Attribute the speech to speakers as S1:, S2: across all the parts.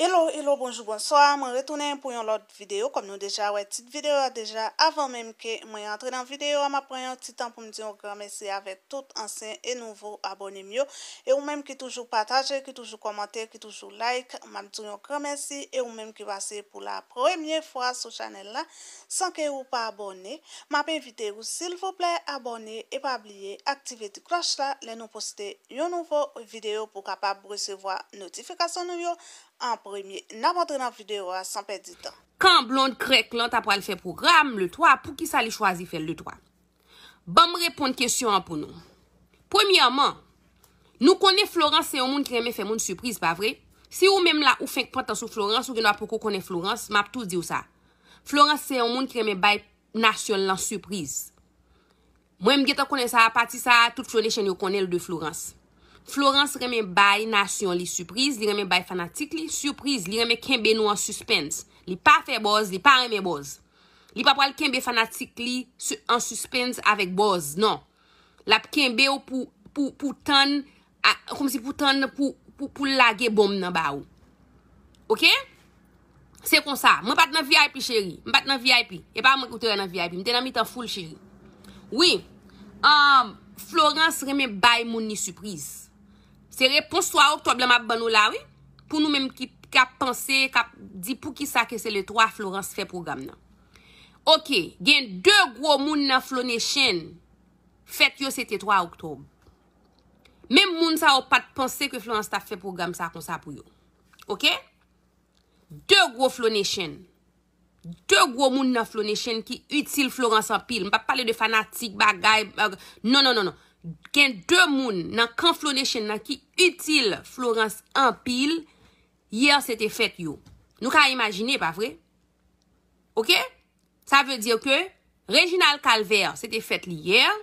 S1: Hello, hello, bonjou, bonsoir, mwen retounen pou yon lot videyo Kom nou deja wè tit videyo, deja avon menm ke mwen yon entre dan videyo Mwen prenen titan pou mwen diyon kremen si avèk tout ansen e nouvo abonem yo E ou menm ki toujou pataje, ki toujou komante, ki toujou like Mwen diyon kremen si, e ou menm ki vase pou la premyen fwa sou chanel la Sanke ou pa abonè Mwen pe evite ou sil vople abonè, e pa abliye, aktive di kloch la Le nou poste yon nouvo videyo pou kapap bwesevwa notifikasyon nou yo An premiye, nan patre nan fidewa, san pedi tan. Kan blonde krek lan tap wale fe program, le towa pou ki sa li chwazi fel le towa. Bam reponde kesyon an pou nou. Premiyaman, nou konen Florence se yon moun kremen fe moun sürpriz, ba vre? Se yon menm la ou fek patan sou Florence ou genwa pou konen Florence, map tout di ou sa. Florence se yon moun kremen bay nasyon lan sürpriz. Mwen mgetan konen sa, pati sa, tout fione chen yo konen l de Florence. Florence reme bay nasyon li sürpriz, li reme bay fanatik li sürpriz, li reme kembe nou an suspens. Li pa fe boz, li pa reme boz. Li pa pral kembe fanatik li an suspens avèk boz, non. Lap kembe ou pou tan, koum si pou tan pou lage bom nan ba ou. Ok? Se kon sa, mwen pat nan VIP chéri, mwen pat nan VIP. E pa mwen kote nan VIP, mwen te nan mitan foul chéri. Oui, um, Florence reme bay mouni sürpriz. Se repons to a oktob la map banou la, oui? Pou nou menm ki ka panse, ka di pou ki sa ke se le 3 Florence fe program nan. Ok, gen 2 gwo moun nan Flonation fet yo se te 3 oktob. Menm moun sa ou pat panse ke Florence ta fe program sa kon sa pou yo. Ok? 2 gwo Flonation. 2 gwo moun nan Flonation ki util Florence en pil. M pa pale de fanatik, bagay, bagay. Euh, non, non, non, non. ken dè moun nan kan flonè chèn nan ki util Florens 1 pil, yèr sè te fèt yo. Nou ka imagine, pa vre? Ok? Sa vè dir ke, Reginald Calvert sè te fèt li yèr,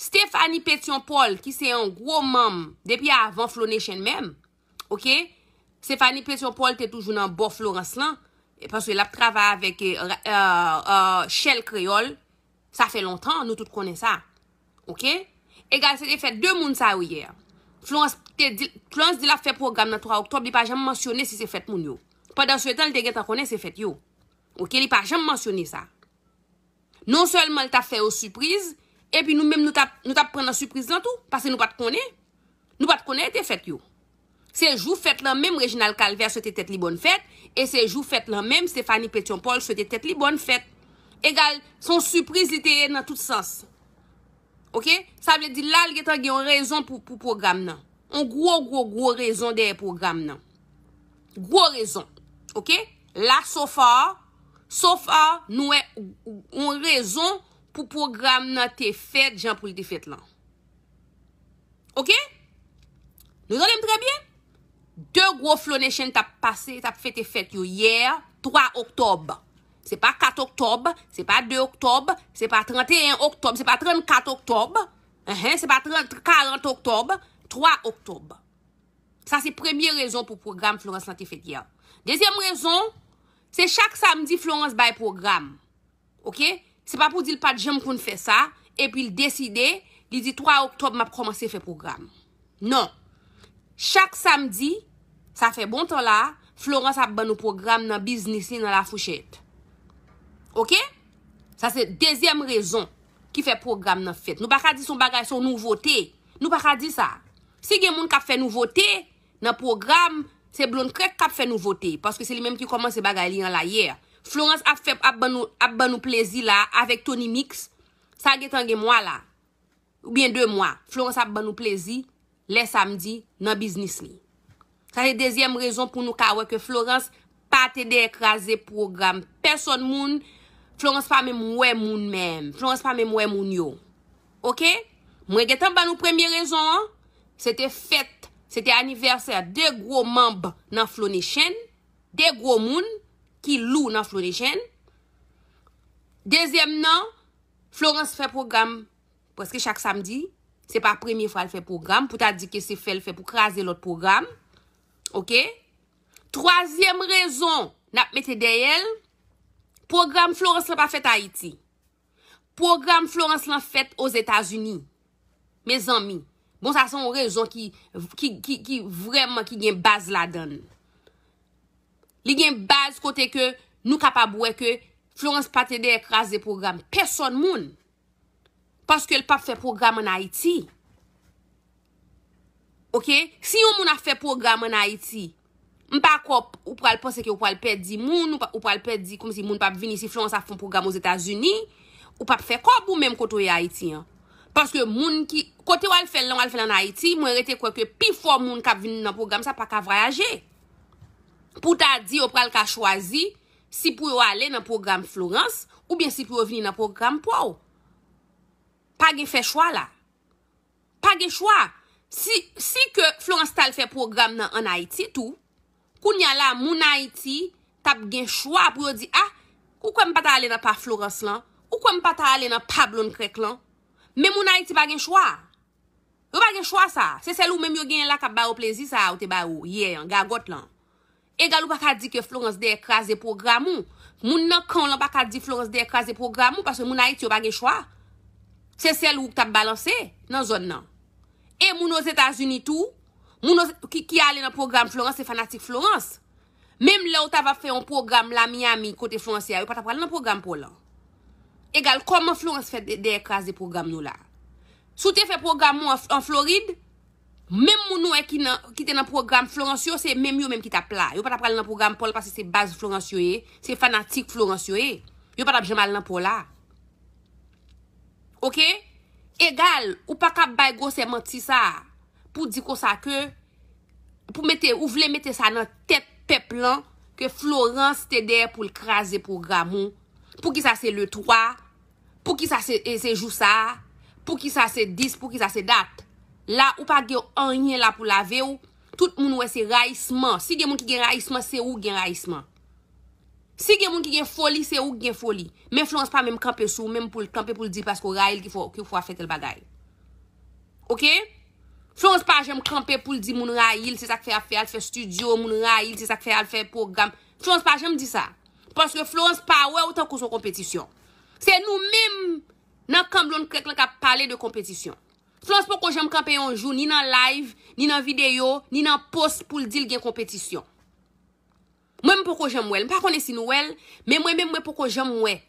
S1: Stéphanie Pétion-Paul ki se yon gwo mèm, depi avan flonè chèn mèm, ok? Stéphanie Pétion-Paul te toujoun nan bo Florens 1, e paswe la trava avèk chèl kreol, sa fè lontan, nou tout konè sa. Ok? Ok? Egal, se te fet de moun sa ou yer. Florence de la fè programe nan 3 octob, li pa jèm mensyonè si se fet moun yo. Padan sou etan, li te gen ta konè se fet yo. Ok, li pa jèm mensyonè sa. Non sèlman, li ta fè ou sürpriz, epi nou mèm nou ta pren nan sürpriz lan tou, pasè nou pat konè. Nou pat konè, te fet yo. Se jou fet lan mèm, Reginald Calvert se te tet li bon fet, e se jou fet lan mèm, Stéphanie Pétion-Paul se te tet li bon fet. Egal, son sürpriz li te yen nan tout sens. Ok, sa vle di lal getan gen yon rezon pou pou program nan. Yon gwo gwo gwo rezon de yon program nan. Gwo rezon. Ok, la sofa, sofa nou e yon rezon pou program nan te fet jan pou li te fet lan. Ok, nou zanem tre bie? De gwo flone chen tap pase, tap fete fet yo yer, 3 oktoban. Se pa 4 oktob, se pa 2 oktob, se pa 31 oktob, se pa 34 oktob, se pa 40 oktob, 3 oktob. Sa se premye rezon pou program Florence Nantifekia. Dezyem rezon, se chak samdi Florence baye program. Ok? Se pa pou di l pa djem kon fè sa, e pi l deside, li di 3 oktob map komanse fè program. Non. Chak samdi, sa fè bon ton la, Florence ap ban nou program nan biznisin nan la fouchet. Ok? Sa se dezyem rezon ki fe program nan fet. Nou pa ka di sou bagay sou nouvote. Nou pa ka di sa. Se gen moun ka fe nouvote nan program, se blon krek ka fe nouvote. Paske se li menm ki komanse bagay li an la yer. Florence ap ban nou plezi la, avek Tony Mix, sa gen tan gen mwa la. Ou bien dey mwa. Florence ap ban nou plezi, le samdi nan biznis ni. Sa se dezyem rezon pou nou ka weke Florence, pati de ekraze program. Person moun, Florence pa mè mwè moun mèm. Florence pa mè mwè moun yo. Ok? Mwen getan pa nou premye rezon an. Sete fèt. Sete aniversè. De gro mamb nan Flonishen. De gro moun ki lou nan Flonishen. Dezem nan. Florence fè program. Pweske chak samdi. Se pa premye fwa l fè program. Pweta di ke se fè l fè pou krasè l ot program. Ok? Troasyem rezon. Nap metè deyèl. Program Florence la pa fèt Haiti. Program Florence la fèt oz Etats-Unis. Mes ami, bon sa son rejon ki ki ki ki vreman ki gen baz la den. Li gen baz kote ke nou kapabouwe ke Florence pa tede ekras de program. Person moun. Paske l pa fèt program an Haiti. Ok? Si yon moun a fèt program an Haiti, si yon moun a fèt program Mpa kop, ou pral pense ki ou pral pedi moun, ou pral pedi koum si moun pap vini si Florence a foun program ou Zeta Zuni, ou pap fe kop ou menm koto e Haiti. Paske moun ki, kote wale fel nan wale fel nan Haiti, mwen rete kweke pi fwa moun kap vini nan program sa pa ka vrayaje. Pou ta di, ou pral ka chwazi si pou yo ale nan program Florence, ou bien si pou yo vini nan program pou ou. Page fe chwa la. Page chwa. Si, si ke Florence tal fe program nan Haiti tou, Koun ya la, moun a iti tap gen chwa pou yo di, ah, ou kwen pa ta ale nan pa Florence lan? Ou kwen pa ta ale nan Pablo Nkrek lan? Men moun a iti pa gen chwa? Yo pa gen chwa sa? Se sel ou menm yo gen la kap baro plezi sa, ou te baro, ye, an gagot lan? E galou pa ka di ke Florence de ekraze programou? Moun nan kan lan pa ka di Florence de ekraze programou? Paswe moun a iti yo pa gen chwa? Se sel ou tap balanse nan zon nan? E moun nou Zetas Unitu ou? Mouno ki ki ale nan program Florence se fanatik Florence. Mem la ou ta va fe yon program la Miami kote Florence ya, yo pata pral nan program pou lan. Egal, koman Florence fe de ekras de program nou la? Sou te fe program moun an Floride, mem mounou e ki te nan program Florence yo, se menm yo menm ki ta pla. Yo pata pral nan program pou lan, pasi se baz Florence yo e, se fanatik Florence yo e. Yo pata jemal nan pou la. Ok? Egal, ou pa ka bay gos se mati sa a. pou di ko sa ke, pou mette, ou vle mette sa nan tet pep lan, ke Florence te der pou l kras de programon, pou ki sa se le 3, pou ki sa e se jou sa, pou ki sa se 10, pou ki sa se dat, la ou pa gen ornyen la pou la ve ou, tout moun wè se rayisman, si gen moun ki gen rayisman, se ou gen rayisman. Si gen moun ki gen foli, se ou gen foli, men Florence pa mèm kampe sou, mèm pou l kampe pou l di, pasko rayil ki ou fwa fet el bagay. Ok? Florence pa jèm kampe pou l di moun rayil, se sak fe a fe al fe studio, moun rayil, se sak fe al fe program. Florence pa jèm di sa, paske Florence pa wè ou tako son kompetisyon. Se nou mèm nan kampe loun krek lank ap pale de kompetisyon. Florence po ko jèm kampe yon jou ni nan live, ni nan video, ni nan post pou l di l gen kompetisyon. Mèm po ko jèm wèl, mèm pa kone si nou wèl, mèm mèm mèm po ko jèm wèl.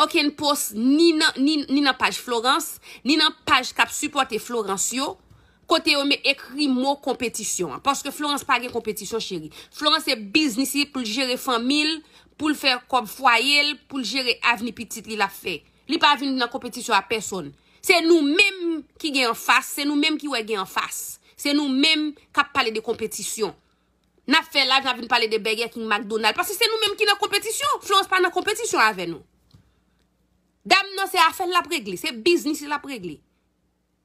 S1: Okèn pos ni nan page Florence, ni nan page kap supporte Florence yo, kote yo me ekri mo kompetisyon. Paske Florence pa gen kompetisyon chéri. Florence e biznisye pou l jere famil, pou l fèr kom foyel, pou l jere avni pitit li la fè. Li pa avni nan kompetisyon a person. Se nou menm ki gen an fass, se nou menm ki wè gen an fass. Se nou menm kap pale de kompetisyon. Na fè la, jen avni pale de berge ak yon McDonald. Paske se nou menm ki nan kompetisyon. Florence pa nan kompetisyon avè nou. Dam nan se a fen la pregli, se biznis se la pregli.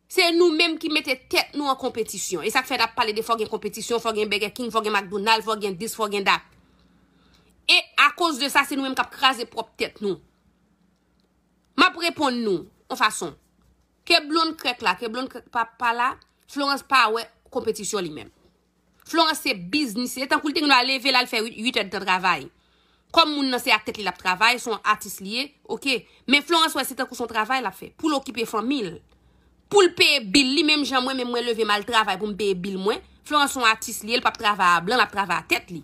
S1: Se nou menm ki mette tet nou an kompetisyon. E sa k fèd ap pale de fò gen kompetisyon, fò gen begekin, fò gen McDonald's, fò gen dis, fò gen dat. E a kòz de sa se nou menm kap kraze prop tet nou. Map repon nou, an fason, ke blon krek la, ke blon krek pa pa la, florence pa wè kompetisyon li menm. Florence se biznis, etan kou lte yon a leve la l fè 8 etan travayi. Kom moun nan se a tet li la ptravay, son a tis liye, ok? Men Florens wè se ten kou son travay la fè, pou l'okipè fan mil. Poul pè bil li, mèm jan mwen, mèm mwen leve mal travay pou mpe bil mwen, Florens son a tis liye, l pa ptravay a blan, la ptravay a tet li.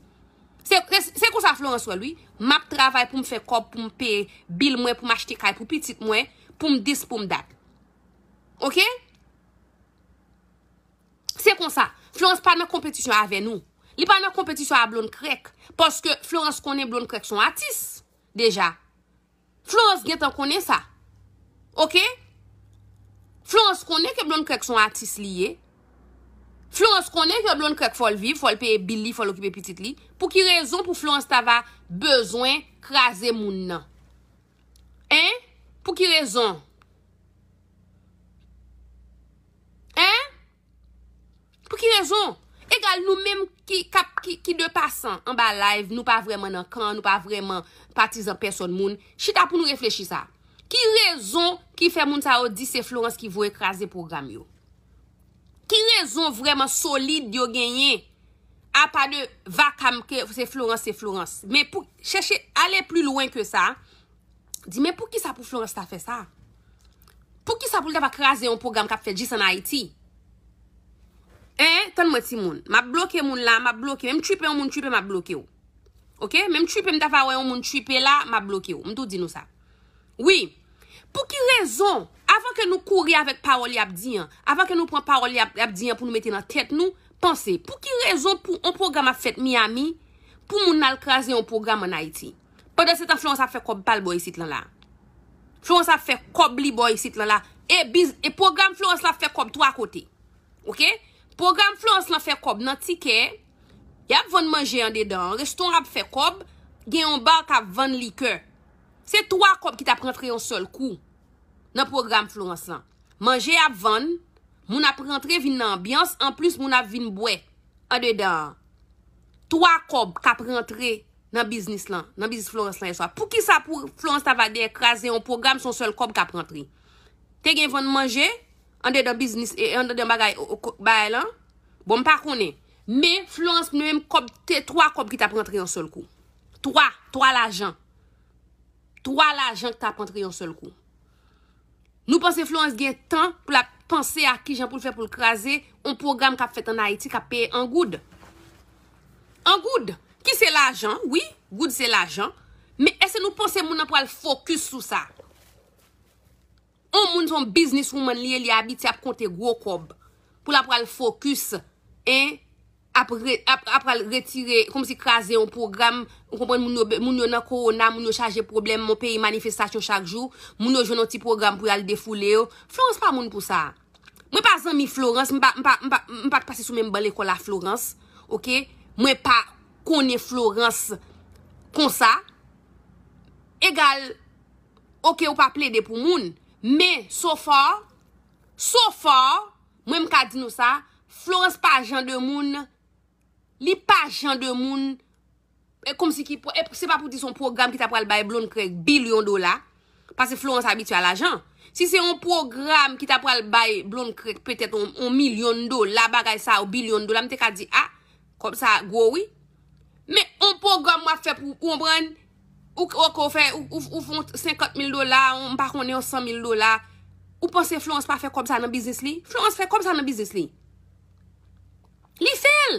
S1: Se kon sa Florens wè lwi, map travay pou mfe kob pou mpe bil mwen, pou m achte kaj pou pitit mwen, pou mdis pou mdat. Ok? Se kon sa, Florens pa nan kompetisyon ave nou. Li pa nan kompetisyon a blon krek. Poske Florence konen blon krek son atis. Deja. Florence get an konen sa. Ok. Florence konen ke blon krek son atis liye. Florence konen ke blon krek fol viv. Fol pe bil li. Fol lo ki pe pitit li. Pou ki rezon pou Florence tava bezwen krasen moun nan. Hein? Pou ki rezon? Hein? Pou ki rezon? Egal nou menm ki de pasan an ba live, nou pa vreman nan kan, nou pa vreman patizan person moun. Chita pou nou reflechi sa. Ki rezon ki fe moun sa o di se Florence ki vou ekraze program yo? Ki rezon vreman solide yo genye a pa de va kam ke se Florence se Florence? Men pou cheshe ale plu loin ke sa, di men pou ki sa pou Florence ta fe sa? Pou ki sa pou lta va ekraze yon program kap fe Jason Aiti? Eh, tan mwen ti moun. Ma bloke moun la, ma bloke. Mem chipe yon moun chipe, ma bloke yo. Ok? Mem chipe mwen tafa wey yon moun chipe la, ma bloke yo. Mwen tou di nou sa. Oui. Pou ki rezon, avan ke nou kouri avet paroli ap diyan, avan ke nou pran paroli ap diyan pou nou meti nan tèt nou, panse, pou ki rezon pou yon program a fèt Miami, pou moun nalkaze yon program an Haiti. Pou de se ta flons a fè kob pal boy sit lan la. Flons a fè kob li boy sit lan la. E, e program flons la fè kob to akote. Ok? Program Florence lan fè kob nan tikè, y ap vòn manje an dedan. Reston ap fè kob, gen yon bar kap vòn likè. Se to a kob ki ta prantre yon sol kou nan program Florence lan. Mange ap vòn, moun ap prantre vin nan ambians, an plus moun ap vin bwe an dedan. To a kob kap prantre nan biznis florence lan yon so. Pou ki sa pou Florence ta va dekrasen yon program son sol kob kap prantre. Te gen vòn manje, te gen vòn manje, an dey dan biznis e an dey dan bagay bae lan, bon pa konen. Me, Florence, nou em kob, tey 3 kob ki ta prantri yon sol kou. 3, 3 la jan. 3 la jan ki ta prantri yon sol kou. Nou panse Florence gen tan pou la panse a ki jan pou l'fè pou l'krasè, on program ka fèt an Haiti ka pè en goud. En goud. Ki se la jan? Oui, goud se la jan. Me, ese nou panse mounan pou al fokus sou sa? On moun son biznis rouman liye liye abiti ap konte gwo kob. Pou la pral fokus, ap pral retire, kom si kraze yon program, moun yo nan korona, moun yo chaje problem, moun peyi manifestasyon chak jou, moun yo jwenn an ti program pou yal defou leyo. Florence pa moun pou sa. Mwen pa zanmi Florence, mwen pa te pase sou men bal ekola Florence, mwen pa kone Florence, kon sa, egal, ok ou pa ple de pou moun, Me, so far, so far, mwen m ka di nou sa, Florence pa ajan de moun, li pa ajan de moun, e kom si ki, e se pa pou di son program ki ta pral bay blon krek, bilion do la, pase Florence habitu al ajan. Si se yon program ki ta pral bay blon krek, petet on milyon do, la bagay sa ou bilion do, la m te ka di, a, ah, kom sa, gwo wi, me, yon program mwa fe pou koumbran, Ou fonte 50.000 dola, ou mpa kone 100.000 dola, ou pense flou an se pa fe kom sa nan biznes li? Flou an se fe kom sa nan biznes li? Li fel?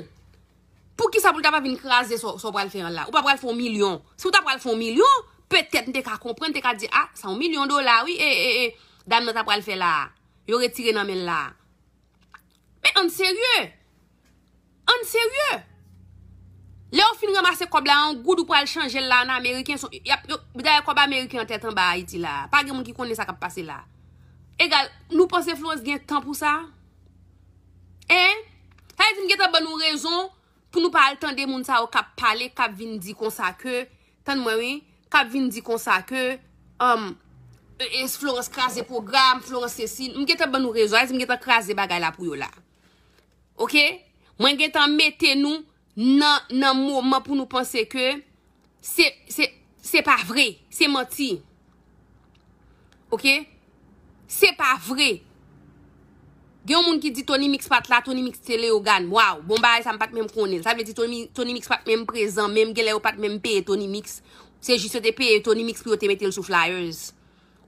S1: Pou ki sa pou ta pa vin kras de sou pral fe an la? Ou pa pral fon milyon? Si pou ta pral fon milyon, petet nte ka kompre, nte ka di ah, a, son milyon dola, wii, e, eh, e, eh, e, eh. dam nan ta pral fe la. Yo retire nan men la. Me, an serye? An serye? An serye? Le ou fin remase kob la an, goudou pou al chanjel la an Ameriken, yap, bidaya kob Ameriken an tetan ba Haiti la, pa gen moun ki konen sa kap pase la. Egal, nou panse Flores gen tan pou sa? Eh? Hay di mwen geta ban nou rezon, pou nou pal tende moun sa ou kap pale, kap vin di konsa ke, tan mwen we, kap vin di konsa ke, um, e, e, flores kras de program, flores sesin, mwen geta ban nou rezon, hay di mwen geta kras de bagay la pou yo la. Ok? Mwen geta meten nou, nan, nan mou, man pou nou pense ke, se, se, se pa vre, se mati. Ok? Se pa vre. Gyo moun ki di Tony Mix pat la, Tony Mix tele yo gan, waw, bon baye, sa m pat mèm konen, sa m ve di Tony Mix pat mèm prezant, mèm gelè yo pat mèm pe Tony Mix, se jise te pe Tony Mix pou yo te mette l sou flyers.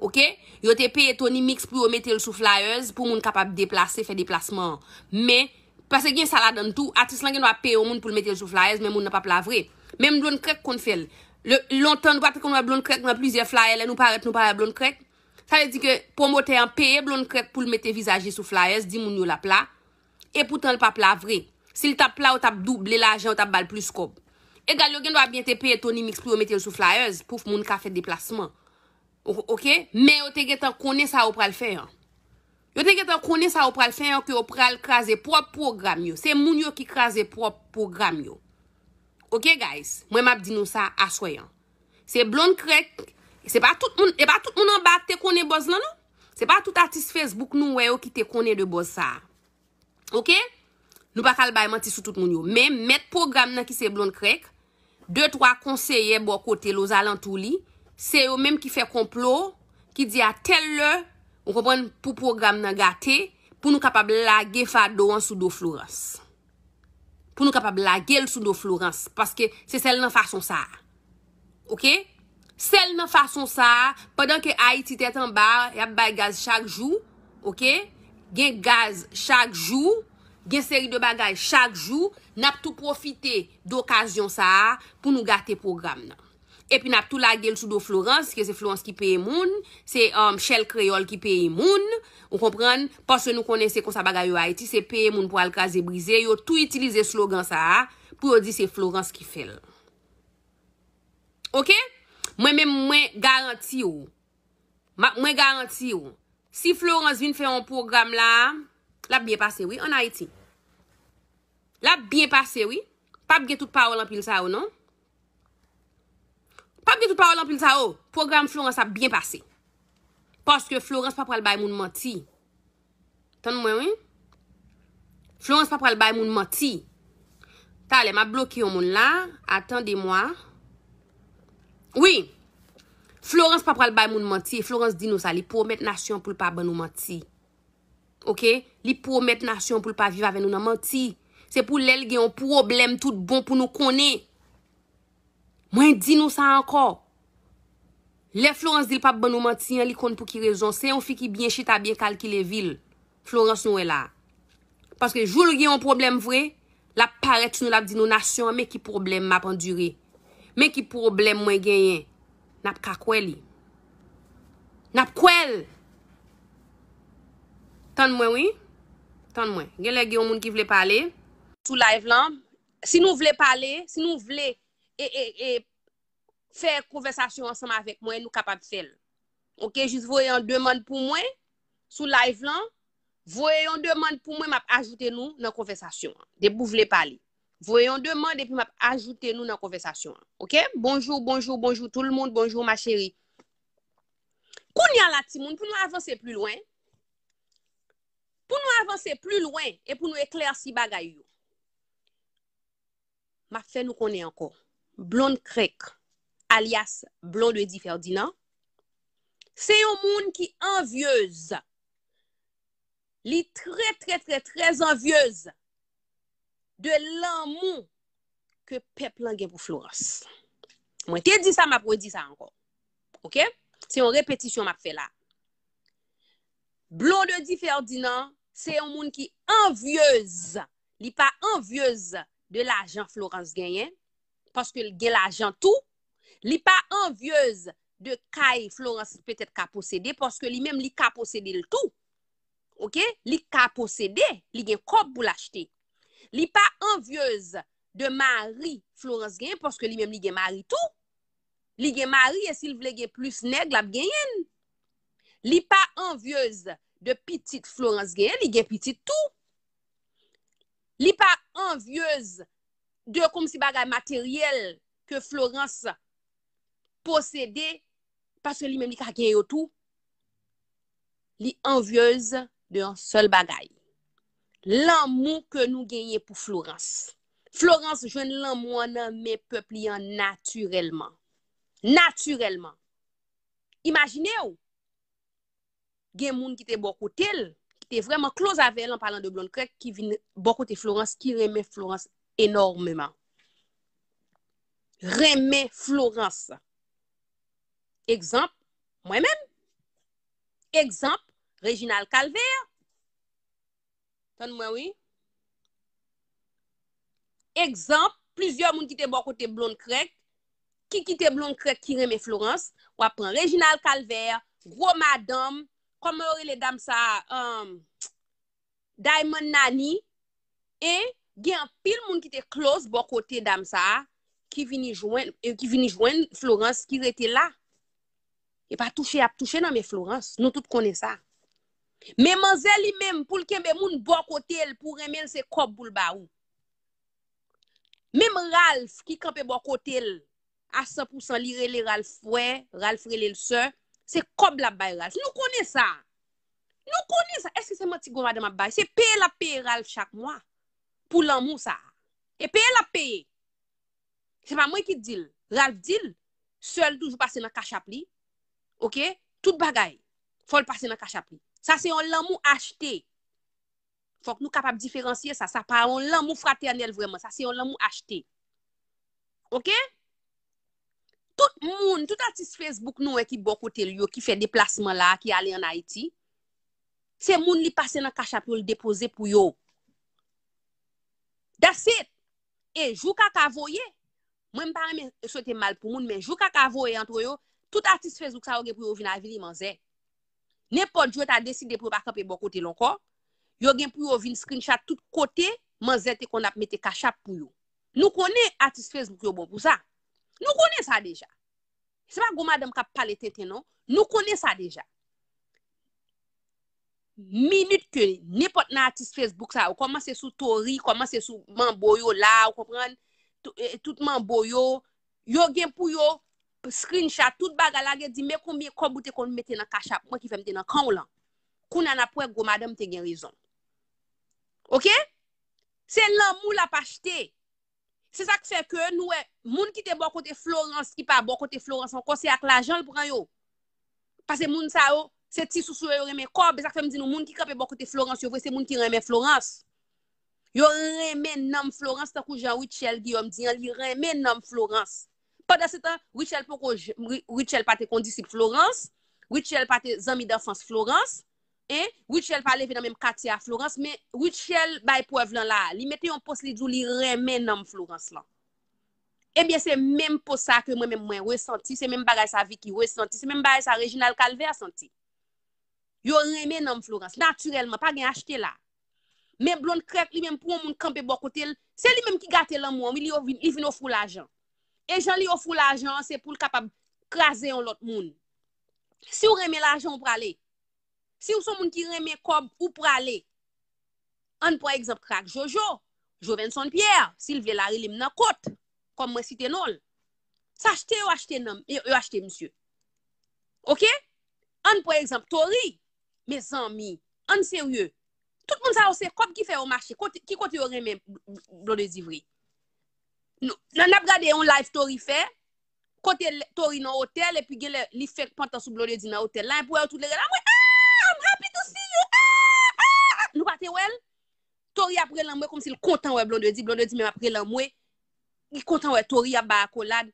S1: Ok? Yo te pe Tony Mix pou yo mette l sou flyers, pou moun kapab deplase, fe deplasman. Mè, Pase gen saladan tou, atis lan gen wap peye ou moun pou l metye sou flyers, men moun nan pa pla vre. Men moun blon krek kon fel. Le lontan wap te kon wap blon krek, moun aplyze flyer lè nou paret nou paret blon krek. Sa lè di ke pou mwote yon peye blon krek pou l metye vizaje sou flyers, di moun yo la pla. E pou tan l pa pla vre. Se l tap pla ou tap double, e la jen ou tap bal plus kob. E gal yo gen wap biente peye toni mix pou yon metye sou flyers, pouf moun ka fè deplasman. Ok? Men yo te gen tan konen sa ou pral fè yon. Yo teke te konen sa ou pral fen yo ki ou pral kaze prop program yo. Se moun yo ki kaze prop program yo. Ok guys? Mwen map di nou sa aswayan. Se blonde krek, se pa tout moun, e pa tout moun an bak te konen boz nan nou? Se pa tout artist Facebook nou weyo ki te konen de boz sa. Ok? Nou pa kal bay manti sou tout moun yo. Men, met program nan ki se blonde krek. Deu, twa konseye bo kote lo zalantou li. Se yo menm ki fe komplo. Ki di a tel le... On kompwen pou program nan gate pou nou kapab la gen fadouan sou do flourens. Pou nou kapab la gen sou do flourens. Paske se sel nan fason sa. Ok? Sel nan fason sa, padan ke a iti tetan ba, yap bay gaz chak jou. Ok? Gen gaz chak jou, gen seri de bagay chak jou, nap tou profite do kasyon sa pou nou gate program nan. epi nap tou la gel sou do Florence, ke se Florence ki peye moun, se Michelle um, Creole ki peye moun, ou kompren, pas se nou konense kon sa bagay yo Haiti, se peye moun pou al kaze brize, yo tou itilize slogan sa, pou yo di se Florence ki fel. Ok? Mwen mwen mwen garanti yo. Mwen garanti yo. Si Florence vin fe yon program la, la biye pase wii, an Haiti. La biye pase wii, pap ge tout pa ou lan pil sa ou non, Papke tou pa ou lan pin sa ou. Program Florence a bien pase. Paske Florence pa pral bay moun manti. Tan nou mwen wè? Florence pa pral bay moun manti. Ta ale, ma bloke yon moun la. Atende mwa. Oui. Florence pa pral bay moun manti. Florence di nou sa. Li pou omet nasyon pou l pa ban nou manti. Ok? Li pou omet nasyon pou l pa viv avè nou nan manti. Se pou lèl gen yon problem tout bon pou nou konè. Ok? Mwen di nou sa anko. Le Florence di l pap banouman ti yon li kon pou ki rezon. Se yon fi ki byen chita byen kal ki le vil. Florence nou e la. Paske joul gen yon problem vwe. La paret nou la di nou nasyon. Mwen ki problem map an dure. Mwen ki problem mwen gen yon. Nap kwa kwe li. Nap kwe li. Tan mwen wii. Tan mwen. Gen le gen yon moun ki vle pale. Sou live lan. Si nou vle pale. Si nou vle pale. E, e, e fè konversasyon ansanm avèk mwen nou kapap fèl. Ok, jis voyon deman pou mwen sou live lan. Voyon deman pou mwen map ajoute nou nan konversasyon. De pou vle pali. Voyon deman de pou map ajoute nou nan konversasyon. Ok, bonjou, bonjou, bonjou, tout l'monde, bonjou, ma chéri. Koun yon lati moun pou nou avanse plus lwen. Pou nou avanse plus lwen e pou nou ekler si bagay yo. Map fè nou konè ankon. blonde krek, alias blonde Edi Ferdinand, se yon moun ki anviez, li tre tre tre tre anviez, de lan moun, ke pep langen pou Florence. Mwen te di sa, m apwe di sa anko. Ok? Se yon repetisyon m apwe la. Blonde Edi Ferdinand, se yon moun ki anviez, li pa anviez, de la Jean Florence Gagnon, paske li gen la jantou, li pa anviez de kaj Florence petet ka posede, paske li men li ka posede l'tou, li ka posede, li gen kop pou l'achete, li pa anviez de mari Florence gen, paske li men li gen mari tou, li gen mari esil vle gen plus neg lab genyen, li pa anviez de pitit Florence gen, li gen pitit tou, li pa anviez de kaj Florence gen, De koum si bagay materyel ke Florence posede, paske li men li kak gen yo tou, li anviez de an sol bagay. Lan moun ke nou genye pou Florence. Florence jwen lan moun nan men pepli an naturelman. Naturelman. Imagine ou, gen moun ki te boko tel, ki te vreman kloz avèl an palan de Blancrec, ki vine boko te Florence, ki reme Florence Enorme man. Reme Florence. Ekzamp, mwen men. Ekzamp, Reginald Calvert. Tane mwen wè. Ekzamp, plizyon moun ki te bò kote Blonde Craig. Ki ki te Blonde Craig, ki reme Florence. Wapren Reginald Calvert, Gros Madame, Komori le dam sa, Diamond Nani, e... gen pil moun ki te close bo kote dam sa eh, ki vini jwen Florence ki rete la e pa touche ap touche nan me Florence nou tout konen sa men man zè li men pou l kenbe moun bo kote pou remen se kob bou l ba ou men Ralph ki kape bo kote a 100% li rele Ralph Ralph rele l se se kob la bay Ralph nou konen sa eske se moun ti goma de mabay se pe la pe Ralph chak mwa pou lan mou sa. E peye la peye. Se pa mwen ki dil. Ralph dil, sel toujou pase nan kachap li. Ok? Tout bagay. Fòl pase nan kachap li. Sa se yon lan mou achete. Fòk nou kapab diferenciye sa. Sa pa yon lan mou fraternel vweman. Sa se yon lan mou achete. Ok? Tout moun, tout atis Facebook nou e ki bon kote li yo ki fe deplasman la, ki ale an Haiti. Se moun li pase nan kachap li ou l depose pou yo. Da set, e, jou kak avoye, mwen mpare mwen sou te mal pou moun, men jou kak avoye an to yo, tout artist fez ouk sa ou gen pou yo vin avili man zè. Nèpon djou et a deside pou yo bakan pe bon kote lankon, yo gen pou yo vin screenshot tout kote, man zè te kon ap mette kachap pou yo. Nou konen artist fez ouk yo bon pou sa, nou konen sa deja. Se pa goma dem kap pale ten tenon, nou konen sa deja. minute ke ne pot na atis facebook sa ou koman se sou tori, koman se sou man boyo la, ou koman e, tout man boyo yo gen pou yo screenshot tout baga la gen di me koumye koumbo te kon mette nan kachap, mwen ki femte nan koun lan koun an apwe gomadam te gen rizon ok se nan mou la pa chete se sa ki se ke nou e eh, moun ki te bo kote Florence, ki pa bo kote Florence, an konsi ak la jan pou kan yo pase moun sa yo Se ti sou sou yo reme kob, bezak fe mdi nou moun ki kap e bokote Florence, yo vwe se moun ki reme Florence. Yo reme nam Florence takou jan Richelle Guillaume diyan li reme nam Florence. Padase tan, Richelle pate kondisi Florence, Richelle pate zami da fans Florence, e Richelle pale vye nan menm kati a Florence, me Richelle bay pou evlan la, li mette yon pos li djou li reme nam Florence la. Ebyen se menm pou sa ke mwen menm mwen wesanti, se menm bagay sa vwi ki wesanti, se menm bagay sa rejinal kalve asanti. yo reme nam Florence, naturelman, pa gen achete la. Men blon kret, li men pou moun kampe bokotel, se li men ki gate lan moun, li vin ofrou la ajan. E jan li ofrou la ajan, se pou l kapab krasen yon lot moun. Si ou reme la ajan, ou prale. Si ou son moun ki reme kob, ou prale. An pou ekzap trak Jojo, Jovenson Pierre, Sylvie Larilim Nakot, kom mwen site nol. S'achete ou achete nam, non, e ou achete msye. Ok? An pou ekzap Tori, Me zanmi, an serye, tout moun sa ou se kop ki fe ou mache, ki kote ou reme Blondie Ivry. Nan ap gade yon life tori fe, kote tori nan hotel, epi gelè li fek pantan sou Blondie Ivry nan hotel. Lan pou e ou tout le re, la mwen, aaa, I'm happy to see you, aaa, ah, aaa, ah, ah. nou pate wel. Tori apre lan mwen, kom se l kontan wè Blondie, Blondie men apre lan mwen, l kontan wè Tori ya bako lad.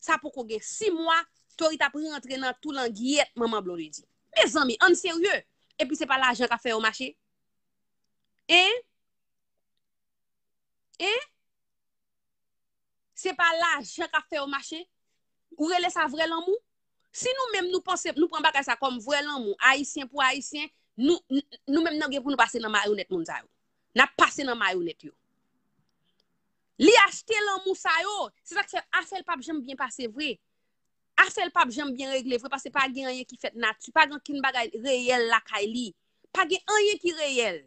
S1: Sa pou kogue, si mwa, Tori tapre rentre nan tout lan giyet, maman Blondie Ivry. Me zanmi, an serye, E pi se pa la jen ka fe yo mache? E? E? Se pa la jen ka fe yo mache? Ou rele sa vre lanmou? Si nou men nou pren baka sa kom vre lanmou, haisyen pou haisyen, nou men nou gen pou nou pase nan mayonet moun zayou. Na pase nan mayonet yo. Li achete lanmou sayou, se sa ki se afel ah, pap jen mwen pase vre. Afel pap, jenm byen regle, vwe pas se pa gen anye ki fet natu, pa gen kin bagay reyel la kay li, pa gen anye ki reyel.